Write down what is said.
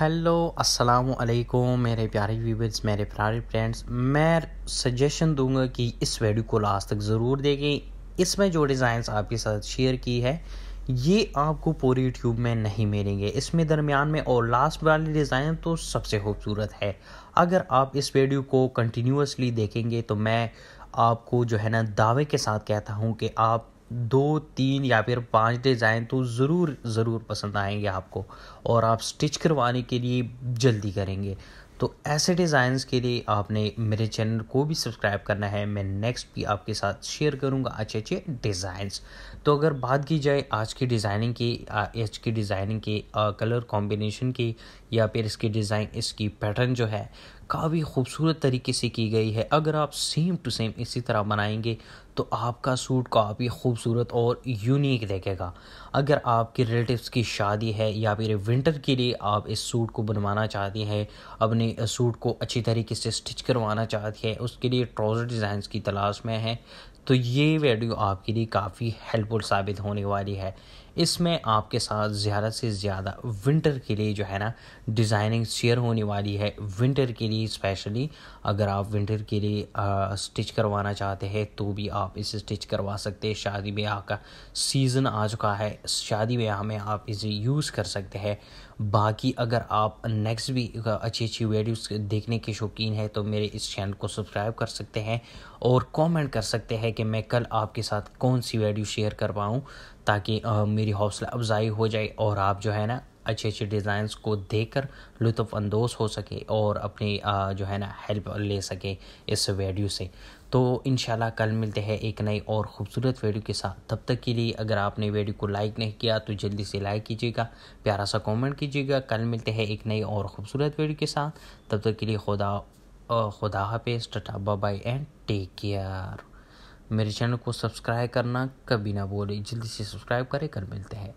hello अस्सलाम वालेकुम मेरे प्यारे व्यूवर्स मेरे प्यारे फ्रेंड्स मैं सजेशन दूंगा कि इस वीडियो को लास्ट तक ज़रूर देखें इसमें जो डिज़ाइंस आपके साथ शेयर की है ये आपको पूरी यूट्यूब में नहीं मिलेंगे इसमें दरमियान में और लास्ट वाली डिज़ाइन तो सबसे खूबसूरत है अगर आप इस वीडियो को कंटिन्यूसली देखेंगे तो मैं आपको जो है ना दावे के साथ कहता हूँ कि आप दो तीन या फिर पांच डिज़ाइन तो ज़रूर ज़रूर पसंद आएंगे आपको और आप स्टिच करवाने के लिए जल्दी करेंगे तो ऐसे डिज़ाइंस के लिए आपने मेरे चैनल को भी सब्सक्राइब करना है मैं नेक्स्ट भी आपके साथ शेयर करूंगा अच्छे अच्छे डिज़ाइंस तो अगर बात की जाए आज की डिज़ाइनिंग की आज की डिज़ाइनिंग के कलर कॉम्बिनेशन की या फिर इसकी डिज़ाइन इसकी पैटर्न जो है काफ़ी खूबसूरत तरीके से की गई है अगर आप सेम टू सेम इसी तरह बनाएंगे तो आपका सूट काफ़ी खूबसूरत और यूनिक देखेगा अगर आपके रिलेटिव्स की शादी है या फिर विंटर के लिए आप इस सूट को बनवाना चाहती हैं अपने सूट को अच्छी तरीके से स्टिच करवाना चाहती है उसके लिए ट्राउज़र डिज़ाइन की तलाश में है तो ये वीडियो आपके लिए काफ़ी हेल्पफुल साबित होने वाली है इसमें आपके साथ ज़्यादा से ज़्यादा विंटर के लिए जो है ना डिज़ाइनिंग शेयर होने वाली है विंटर के लिए भी स्पेशली अगर आप विंटर के लिए स्टिच करवाना चाहते हैं तो भी आप इसे स्टिच करवा सकते हैं शादी ब्याह का सीज़न आ चुका है शादी ब्याह में आप इसे यूज़ कर सकते हैं बाकी अगर आप नेक्स्ट भी अच्छी अच्छी वीडियोस देखने के शौकीन है तो मेरे इस चैनल को सब्सक्राइब कर सकते हैं और कमेंट कर सकते हैं कि मैं कल आपके साथ कौन सी वीडियो शेयर कर पाऊँ ताकि मेरी हौसला अफजाई हो जाए और आप जो है ना अच्छे अच्छे डिज़ाइंस को देख कर लुफ़ानंदोज़ हो सके और अपनी जो है ना हेल्प ले सके इस वीडियो से तो इन कल मिलते हैं एक नई और ख़ूबसूरत वीडियो के साथ तब तक के लिए अगर आपने वीडियो को लाइक नहीं किया तो जल्दी से लाइक कीजिएगा प्यारा सा कमेंट कीजिएगा कल मिलते हैं एक नई और ख़ूबसूरत वीडियो के साथ तब तक के लिए खुदा खुदा हाफिज़ tata bye and take care मेरे चैनल को सब्सक्राइब करना कभी ना बोले जल्दी से सब्सक्राइब करें कर मिलते हैं